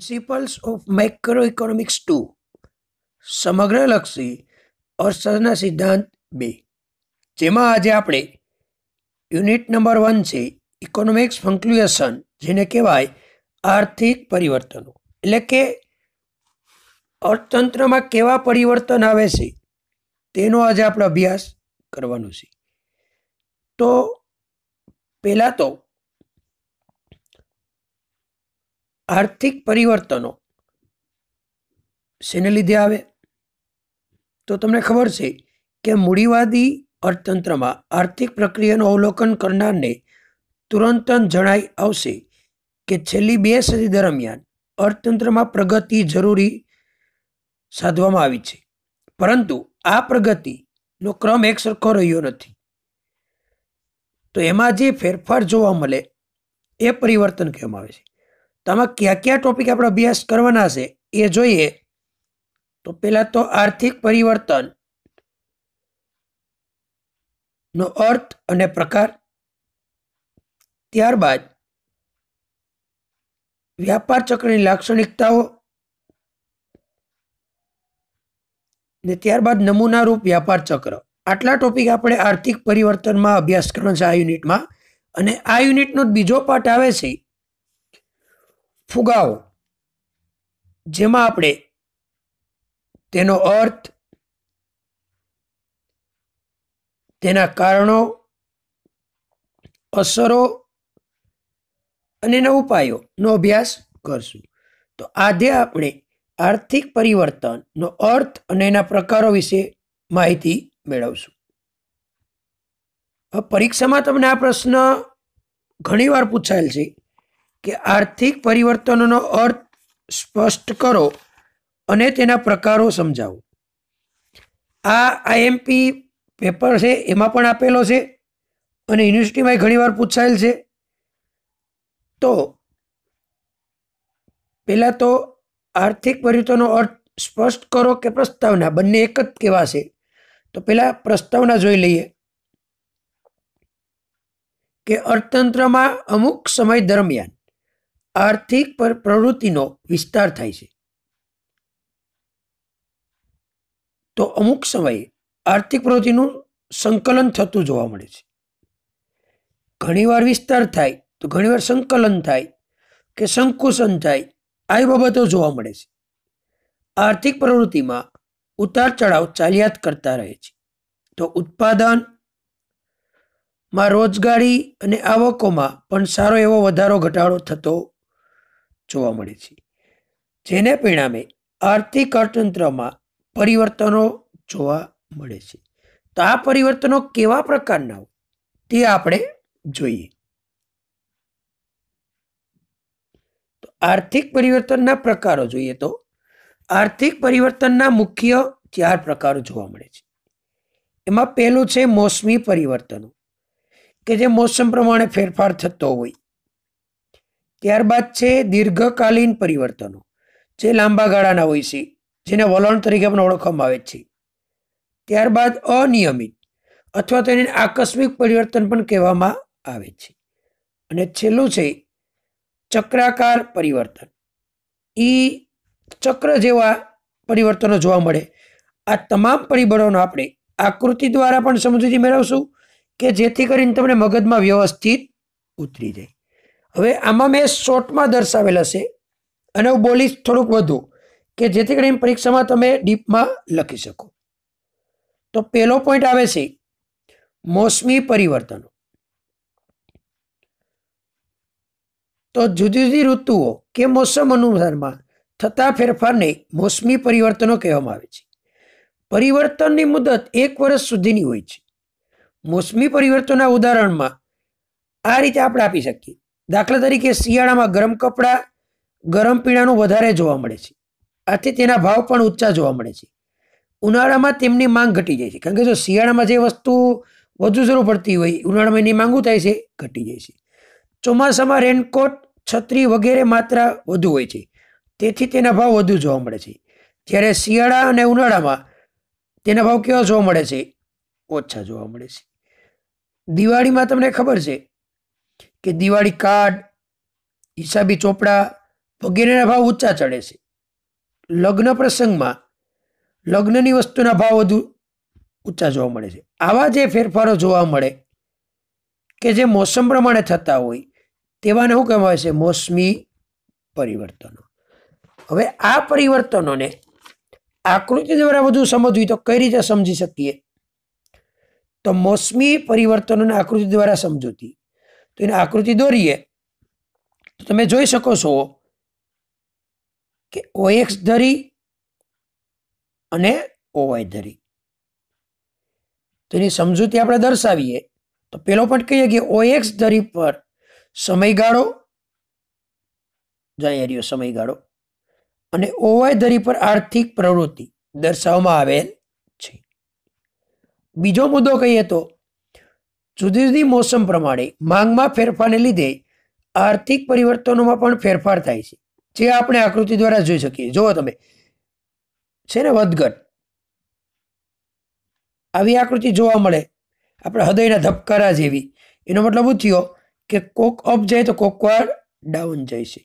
principles of micro economics two સમગ્રલક્ષી અર્થશાસ્ત્રના સિદ્ધાંત બે જેમાં આજે આપણે યુનિટ નંબર વન છે ઇકોનોમિક્સ ફંક્લ્યુએશન જેને કહેવાય આર્થિક પરિવર્તનો એટલે કે અર્થતંત્રમાં કેવા પરિવર્તન આવે છે તેનો આજે આપણો અભ્યાસ કરવાનો છે તો પહેલાં તો આર્થિક પરિવર્તનો શેને લીધે આવે તો તમને ખબર છે કે મૂડીવાદી અર્થતંત્રમાં આર્થિક પ્રક્રિયાનું અવલોકન કરનારને તુરંત જ જણાઈ આવશે કે છેલ્લી બે સદી દરમિયાન અર્થતંત્રમાં પ્રગતિ જરૂરી સાધવામાં આવી છે પરંતુ આ પ્રગતિનો ક્રમ એક સરખો રહ્યો નથી તો એમાં જે ફેરફાર જોવા મળે એ પરિવર્તન કહેવામાં આવે છે તો આમાં કયા કયા ટોપિક આપણે અભ્યાસ કરવાના છે એ જોઈએ તો પહેલાં તો આર્થિક પરિવર્તન નો અર્થ અને પ્રકાર ત્યારબાદ વ્યાપાર ચક્રની લાક્ષણિકતાઓ ને ત્યારબાદ નમૂનારૂપ વ્યાપાર ચક્ર આટલા ટોપિક આપણે આર્થિક પરિવર્તનમાં અભ્યાસ કરવાનો છે આ યુનિટમાં અને આ યુનિટનો બીજો પાઠ આવે છે ફુગાવો જેમાં આપણે તેનો અર્થ તેના કારણો અસરો અને એના ઉપાયોનો અભ્યાસ કરશું તો આજે આપણે આર્થિક પરિવર્તનનો અર્થ અને એના પ્રકારો વિશે માહિતી મેળવશું પરીક્ષામાં તમને આ પ્રશ્ન ઘણીવાર પૂછાયેલ છે કે આર્થિક પરિવર્તનોનો અર્થ સ્પષ્ટ કરો અને તેના પ્રકારો સમજાવો આ આઈએમપી પેપર છે એમાં પણ આપેલો છે અને યુનિવર્સિટીમાં ઘણીવાર પૂછાયેલ છે તો પહેલાં તો આર્થિક પરિવર્તનનો અર્થ સ્પષ્ટ કરો કે પ્રસ્તાવના બંને એક જ કહેવાશે તો પહેલાં પ્રસ્તાવના જોઈ લઈએ કે અર્થતંત્રમાં અમુક સમય દરમિયાન આર્થિક પર પ્રવૃત્તિનો વિસ્તાર થાય છે તો અમુક સમયે આર્થિક પ્રવૃત્તિનું સંકલન થતું જોવા મળે છે ઘણીવાર વિસ્તાર થાય તો ઘણીવાર સંકલન થાય કે સંકુશન થાય આવી બાબતો જોવા મળે છે આર્થિક પ્રવૃત્તિમાં ઉતાર ચઢાવ ચાલ્યાત કરતા રહે છે તો ઉત્પાદન માં રોજગારી અને આવકોમાં પણ સારો એવો વધારો ઘટાડો થતો જોવા મળે છે જેને પરિણામે આર્થિક અર્થતંત્રમાં પરિવર્તનો જોવા મળે છે તો આ પરિવર્તનો કેવા પ્રકારના હોય તે આપણે જોઈએ તો આર્થિક પરિવર્તનના પ્રકારો જોઈએ તો આર્થિક પરિવર્તનના મુખ્ય ચાર પ્રકારો જોવા મળે છે એમાં પહેલું છે મોસમી પરિવર્તનો કે જે મોસમ પ્રમાણે ફેરફાર થતો હોય ત્યારબાદ છે દીર્ઘકાલીન પરિવર્તનો જે લાંબા ગાળાના હોય છે જેને વલણ તરીકે પણ ઓળખવામાં આવે છે ત્યારબાદ અનિયમિત અથવા તો એને આકસ્મિક પરિવર્તન પણ કહેવામાં આવે છે અને છેલ્લું છે ચક્રાકાર પરિવર્તન એ ચક્ર જેવા પરિવર્તનો જોવા મળે આ તમામ પરિબળોનો આપણે આકૃતિ દ્વારા પણ સમજૂતી મેળવશું કે જેથી કરીને તમને મગજમાં વ્યવસ્થિત ઉતરી જાય હવે આમાં મેં શોર્ટમાં દર્શાવેલા છે અને હું બોલીશ થોડુંક વધુ કે જેથી કરીને પરીક્ષામાં તમે ડીપમાં લખી શકો તો પહેલો પોઈન્ટ આવે છે મોસમી પરિવર્તનો તો જુદી જુદી ઋતુઓ કે મોસમ અનુસારમાં થતા ફેરફારને મોસમી પરિવર્તનો કહેવામાં આવે છે પરિવર્તનની મુદત એક વર્ષ સુધીની હોય છે મોસમી પરિવર્તનના ઉદાહરણમાં આ રીતે આપણે આપી શકીએ દાખલા તરીકે શિયાળામાં ગરમ કપડાં ગરમ પીણાનું વધારે જોવા મળે છે આથી તેના ભાવ પણ ઊંચા જોવા મળે છે ઉનાળામાં તેમની માંગ ઘટી જાય છે કારણ કે જો શિયાળામાં જે વસ્તુ વધુ જરૂર પડતી હોય ઉનાળામાં એની માંગુ થાય છે ઘટી જાય છે ચોમાસામાં રેનકોટ છત્રી વગેરે માત્રા વધુ હોય છે તેથી તેના ભાવ વધુ જોવા મળે છે જ્યારે શિયાળા અને ઉનાળામાં તેના ભાવ કેવા જોવા મળે છે ઓછા જોવા મળે છે દિવાળીમાં તમને ખબર છે કે દિવાળી કાર્ડ હિસાબી ચોપડા વગેરેના ભાવ ઊંચા ચડે છે લગ્ન પ્રસંગમાં લગ્નની વસ્તુના ભાવ વધુ ઊંચા જોવા મળે છે આવા જે ફેરફારો જોવા મળે કે જે મોસમ પ્રમાણે થતા હોય તેવાને શું કહેવામાં છે મોસમી પરિવર્તનો હવે આ પરિવર્તનોને આકૃતિ દ્વારા વધુ સમજવી તો કઈ રીતે સમજી શકીએ તો મોસમી પરિવર્તનોને આકૃતિ દ્વારા સમજૂતી તો એની આકૃતિ દોરીએ તો તમે જોઈ શકો છો કે ઓએક્સ ધરી અને ઓવાય ધરી તો એની સમજૂતી આપણે દર્શાવીએ તો પેલો પણ કહીએ કે ઓએક્સ ધરી પર સમયગાળો જાય રહ્યો સમયગાળો અને ઓવાય ધરી પર આર્થિક પ્રવૃત્તિ દર્શાવવામાં આવેલ છે બીજો મુદ્દો કહીએ તો જુદી જુદી મોસમ પ્રમાણે માંગમાં ફેરફારને લીધે આર્થિક પરિવર્તનોમાં પણ ફેરફાર થાય છે જે આપણે આકૃતિ દ્વારા જોઈ શકીએ જુઓ તમે છે ને વધઘટ આવી આકૃતિ જોવા મળે આપણે હૃદયના ધબકારા જેવી એનો મતલબ શું થયો કે કોક અપ જાય તો કોક વાર ડાઉન જાય છે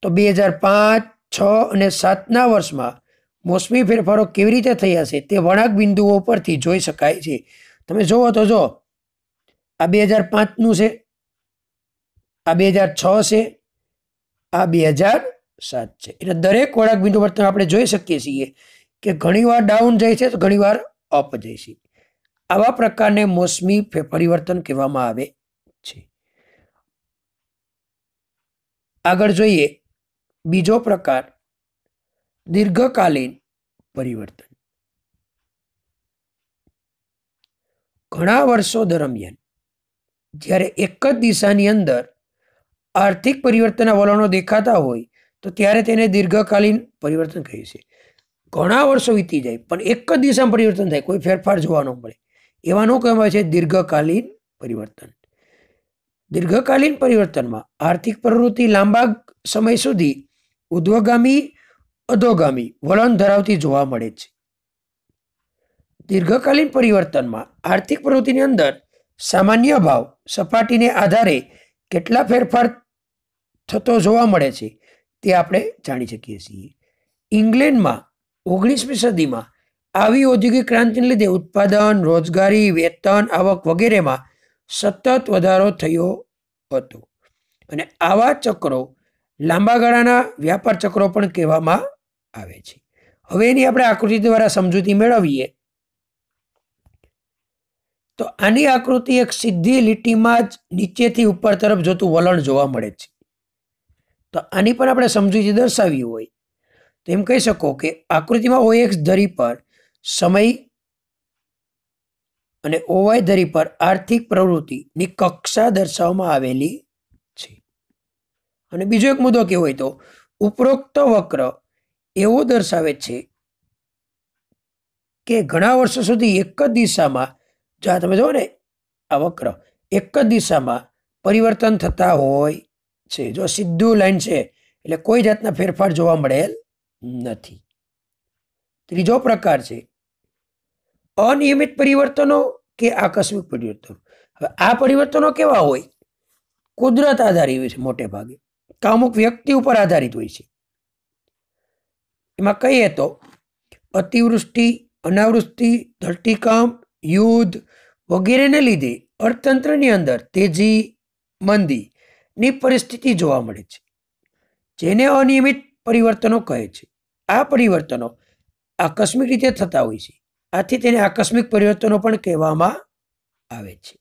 તો બે હજાર પાંચ છ અને સાતના વર્ષમાં મોસમી ફેરફારો કેવી રીતે થયા છે તે વળાંક બિંદુઓ પરથી જોઈ શકાય છે તમે જુઓ તો જો આ બે હજાર પાંચનું છે આ બે હજાર છ છે આ બે હજાર સાત છે એટલે દરેક વળાંક બિંદુ પર આપણે જોઈ શકીએ છીએ કે ઘણીવાર ડાઉન જાય છે તો ઘણીવાર અપ જાય છે આવા પ્રકારને મોસમી પરિવર્તન કહેવામાં આવે છે આગળ જોઈએ બીજો પ્રકાર દીર્ઘકાલીન પરિવર્તન ઘણા વર્ષો દરમિયાન જ્યારે એક જ દિશાની અંદર આર્થિક પરિવર્તનના વલણો દેખાતા હોય તો ત્યારે તેને દીર્ઘકાલીન પરિવર્તન કહે છે ઘણા વર્ષો વીતી જાય પણ એક જ દિશામાં પરિવર્તન થાય કોઈ ફેરફાર જોવા ન મળે એવાનું કહેવાય છે દીર્ઘકાલીન પરિવર્તન દીર્ઘકાલીન પરિવર્તનમાં આર્થિક પ્રવૃત્તિ લાંબા સમય સુધી ઉદ્વગામી અધોગામી વલણ ધરાવતી જોવા મળે છે દીર્ઘકાલીન પરિવર્તનમાં આર્થિક પ્રવૃત્તિની અંદર સામાન્ય ભાવ સપાટીને આધારે કેટલા ફેરફાર થતો જોવા મળે છે તે આપણે જાણી શકીએ છીએ ઇંગ્લેન્ડમાં ઓગણીસમી સદીમાં આવી ઔદ્યોગિક ક્રાંતિને લીધે ઉત્પાદન રોજગારી વેતન આવક વગેરેમાં સતત વધારો થયો હતો અને આવા ચક્રો લાંબા ગાળાના વ્યાપાર ચક્રો પણ કહેવામાં આવે છે હવે એની આપણે આકૃતિ દ્વારા સમજૂતી મેળવીએ તો આની આકૃતિ એક સીધી લીટીમાં જ નીચેથી ઉપર તરફ જતું વલણ જોવા મળે છે તો આની પણ આપણે સમજૂતી દર્શાવી હોય તો એમ કહી શકો કે આકૃતિમાં ઓય એક્સ ધરી પર સમય અને ઓવાય ધરી પર આર્થિક પ્રવૃત્તિની કક્ષા દર્શાવવામાં આવેલી છે અને બીજો એક મુદ્દો કેવો હોય તો ઉપરોક્ત વક્ર એવો દર્શાવે છે કે ઘણા વર્ષો સુધી એક જ દિશામાં જ્યાં તમે જુઓ ને આ વક્ર એક જ દિશામાં પરિવર્તન થતા હોય છે જો સીધું લાઈન છે એટલે કોઈ જાતના ફેરફાર જોવા મળેલ નથી ત્રીજો પ્રકાર છે અનિયમિત પરિવર્તનો કે આકસ્મિક પરિવર્તનો હવે આ પરિવર્તનો કેવા હોય કુદરત આધારિત હોય છે મોટે ભાગે કામુક વ્યક્તિ ઉપર આધારિત હોય છે એમાં કહીએ તો અતિવૃષ્ટિ અનાવૃષ્ટિ ધરતીકામ યુદ્ધ વગેરેને લીધે અર્થતંત્રની અંદર તેજી મંદીની પરિસ્થિતિ જોવા મળે છે જેને અનિયમિત પરિવર્તનો કહે છે આ પરિવર્તનો આકસ્મિક રીતે થતા હોય છે આથી તેને આકસ્મિક પરિવર્તનો પણ કહેવામાં આવે છે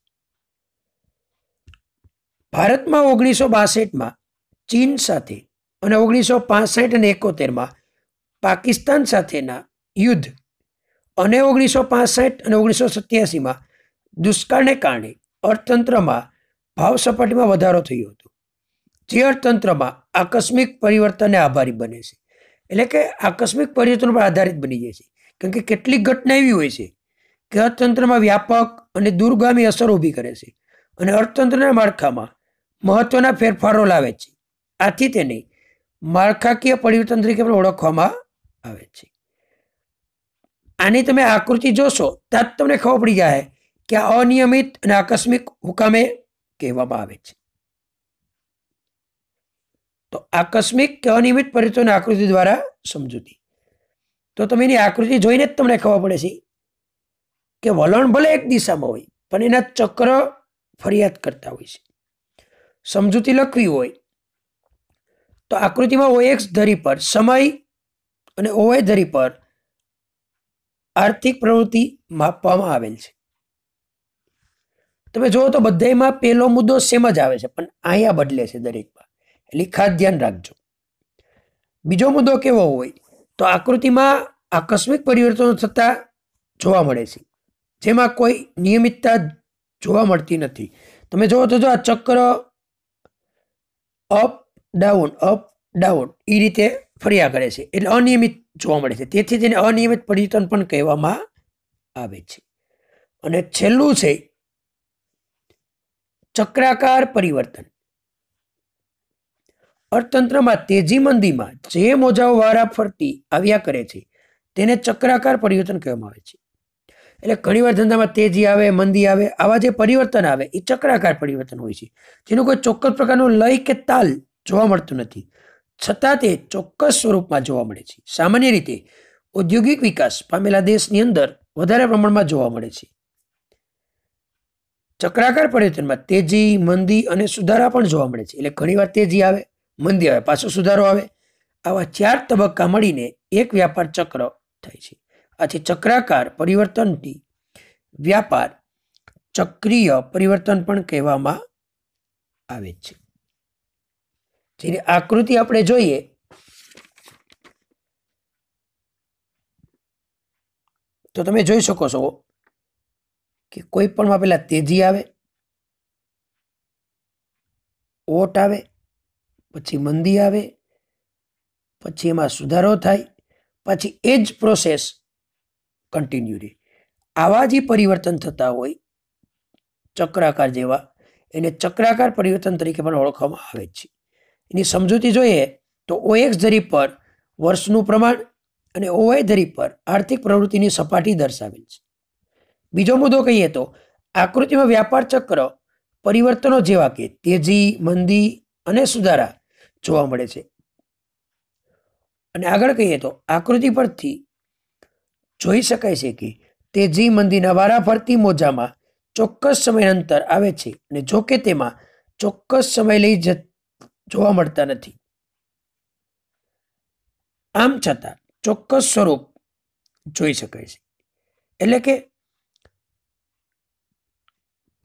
ભારતમાં ઓગણીસો બાસઠમાં ચીન સાથે અને ઓગણીસો પાસઠ અને એકોતેરમાં પાકિસ્તાન સાથેના યુદ્ધ અને ઓગણીસો પાસઠ અને ઓગણીસો સત્યાસીમાં દુષ્કાળને કારણે અર્થતંત્રમાં ભાવ સપાટીમાં વધારો થયો હતો જે અર્થતંત્રમાં આકસ્મિક પરિવર્તનને આભારી બને છે એટલે કે આકસ્મિક પરિવર્તન પર આધારિત બની જાય છે કારણ કે કેટલીક ઘટના એવી હોય છે કે અર્થતંત્રમાં વ્યાપક અને દૂરગામી અસર ઊભી કરે છે અને અર્થતંત્રના માળખામાં મહત્ત્વના ફેરફારો લાવે છે આથી તેને માળખાકીય પરિવર્તન તરીકે પણ ઓળખવામાં આવે છે આની તમે આકૃતિ જોશો ત્યાં તમને ખબર પડી જાય કે આ અનિયમિત અને આકસ્મિક હુકામે કહેવામાં આવે છે તો આકસ્મિક કે અનિયમિત પરિચયોની આકૃતિ દ્વારા સમજૂતી તો તમે એની આકૃતિ જોઈને જ તમને ખબર પડે છે કે વલણ ભલે એક દિશામાં હોય પણ એના ચક્ર ફરિયાદ કરતા હોય છે સમજૂતી લખવી હોય તો આકૃતિમાં ઓએક્સ ધરી પર સમય અને ઓવેધરી પર આર્થિક પ્રવૃત્તિ માપવામાં આવેલ છે તમે જુઓ તો બધામાં પહેલો મુદ્દો સેમ જ આવે છે પણ અહીંયા બદલે છે દરેકમાં એટલે ખાસ ધ્યાન રાખજો બીજો મુદ્દો કેવો હોય તો આકૃતિમાં આકસ્મિક પરિવર્તનો થતાં જોવા મળે છે જેમાં કોઈ નિયમિતતા જોવા મળતી નથી તમે જુઓ તો જો આ ચક્ર અપ ડાઉન અપ ડાઉન એ રીતે ફર્યા કરે છે એટલે અનિયમિત જોવા મળે છે તેથી તેને અનિયમિત પર્યટન પણ કહેવામાં આવે છે અને છેલ્લું છે ચક્રાકાર પરિવર્તન અર્થતંત્રમાં તેજી મંદીમાં જે મોજાઓ વારા ફરતી આવ્યા કરે છે તેને ચક્રાકાર પરિવર્તન કહેવામાં આવે છે એટલે ઘણીવાર ધંધામાં તેજી આવે મંદી આવે આવા જે પરિવર્તન આવે એ ચક્રાકાર પરિવર્તન હોય છે જેનું કોઈ ચોક્કસ પ્રકારનું લય કે તાલ જોવા મળતું નથી છતાં તે ચોક્કસ સ્વરૂપમાં જોવા મળે છે સામાન્ય રીતે ઔદ્યોગિક વિકાસ પામેલા દેશની અંદર વધારે પ્રમાણમાં જોવા મળે છે ચક્રાકાર પરિવર્તનમાં તેજી મંદી અને સુધારા પણ જોવા મળે છે એટલે ઘણીવાર તેજી આવે મંદી આવે પાછો સુધારો આવે આવા ચાર તબક્કા મળીને એક વ્યાપાર ચક્ર થાય છે આથી ચક્રાકાર પરિવર્તનથી વ્યાપાર ચક્રીય પરિવર્તન પણ કહેવામાં આવે છે જેની આકૃતિ આપણે જોઈએ તો તમે જોઈ શકો છો કે કોઈ પણમાં પહેલા તેજી આવે ઓટ આવે પછી મંદી આવે પછી એમાં સુધારો થાય પછી એ જ પ્રોસેસ કન્ટિન્યુ રહે આવા જે પરિવર્તન થતા હોય ચક્રાકાર જેવા એને ચક્રાકાર પરિવર્તન તરીકે પણ ઓળખવામાં આવે છે એની સમજૂતી જોઈએ તો ઓએક્સ ધરી પર વર્ષનું પ્રમાણ અને ઓવાય ધરી પર આર્થિક પ્રવૃત્તિની સપાટી દર્શાવેલ છે બીજો મુદ્દો કહીએ તો આકૃતિમાં વ્યાપાર ચક્ર પરિવર્તનો જેવા કે તેજી મંદી અને સુધારા જોવા મળે છે અને આગળ કહીએ તો આકૃતિ પરથી જોઈ શકાય છે કે તેજી મંદીના વારા ફરતી મોજામાં ચોક્કસ સમય અંતર આવે છે અને જો કે તેમાં ચોક્કસ સમય લઈ જ જોવા મળતા નથી આમ છતાં ચોક્કસ સ્વરૂપ જોઈ શકાય છે એટલે કે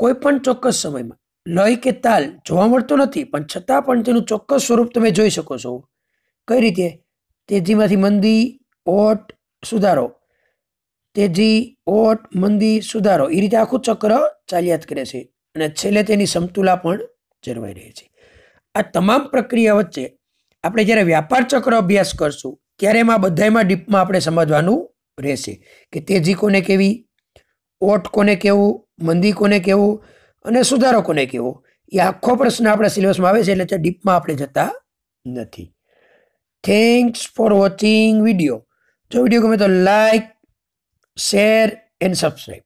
કોઈ પણ ચોક્કસ સમયમાં લય કે તાલ જોવા મળતો નથી પણ છતાં પણ તેનું ચોક્કસ સ્વરૂપ તમે જોઈ શકો છો કઈ રીતે તેજીમાંથી મંદી ઓટ સુધારો તેજી ઓટ મંદી સુધારો એ રીતે આખું ચક્ર ચાલ્યા કરે છે અને છેલ્લે તેની સમતુલા પણ જળવાઈ રહે છે આ તમામ પ્રક્રિયા વચ્ચે આપણે જ્યારે વ્યાપાર ચક્ર અભ્યાસ કરશું ત્યારે એમાં બધામાં ડીપમાં આપણે સમજવાનું રહેશે કે તેજી કોને કેવી ઓટ કોને કેવું મંદી કોને કેવું અને સુધારો કોને કેવો એ આખો પ્રશ્ન આપણા સિલેબસમાં આવે છે એટલે ત્યાં ડીપમાં આપણે જતા નથી થેન્ક્સ ફોર વોચિંગ વિડીયો જો વિડીયો ગમે તો લાઈક શેર એન્ડ સબસ્ક્રાઈબ